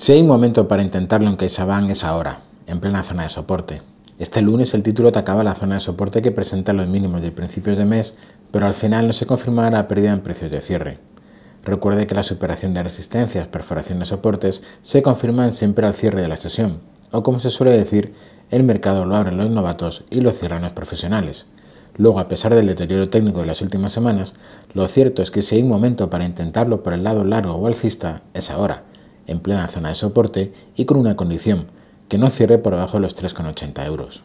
Si hay un momento para intentarlo en CaixaBank es ahora, en plena zona de soporte. Este lunes el título atacaba la zona de soporte que presenta los mínimos de principios de mes, pero al final no se confirmaba la pérdida en precios de cierre. Recuerde que la superación de resistencias, perforación de soportes, se confirman siempre al cierre de la sesión, o como se suele decir, el mercado lo abren los novatos y lo cierran los profesionales. Luego, a pesar del deterioro técnico de las últimas semanas, lo cierto es que si hay un momento para intentarlo por el lado largo o alcista, es ahora en plena zona de soporte y con una condición, que no cierre por abajo de los 3,80 euros.